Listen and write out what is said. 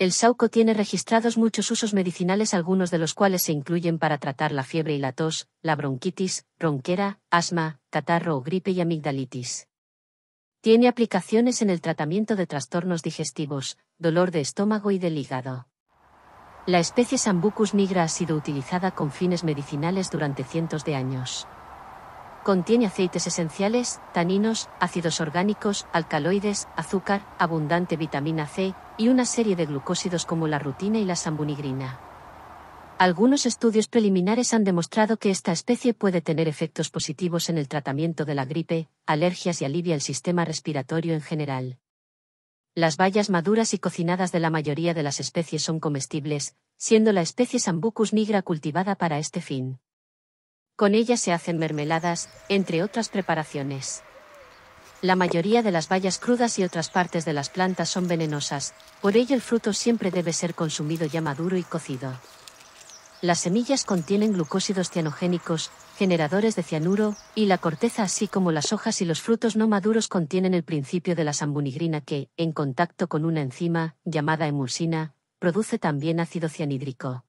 El sauco tiene registrados muchos usos medicinales, algunos de los cuales se incluyen para tratar la fiebre y la tos, la bronquitis, ronquera, asma, catarro o gripe y amigdalitis. Tiene aplicaciones en el tratamiento de trastornos digestivos, dolor de estómago y del hígado. La especie Sambucus nigra ha sido utilizada con fines medicinales durante cientos de años. Contiene aceites esenciales, taninos, ácidos orgánicos, alcaloides, azúcar, abundante vitamina C y una serie de glucósidos como la rutina y la sambunigrina. Algunos estudios preliminares han demostrado que esta especie puede tener efectos positivos en el tratamiento de la gripe, alergias y alivia el sistema respiratorio en general. Las bayas maduras y cocinadas de la mayoría de las especies son comestibles, siendo la especie Sambucus nigra cultivada para este fin. Con ella se hacen mermeladas, entre otras preparaciones. La mayoría de las bayas crudas y otras partes de las plantas son venenosas, por ello el fruto siempre debe ser consumido ya maduro y cocido. Las semillas contienen glucósidos cianogénicos, generadores de cianuro, y la corteza así como las hojas y los frutos no maduros contienen el principio de la sambunigrina que, en contacto con una enzima, llamada emulsina, produce también ácido cianhídrico.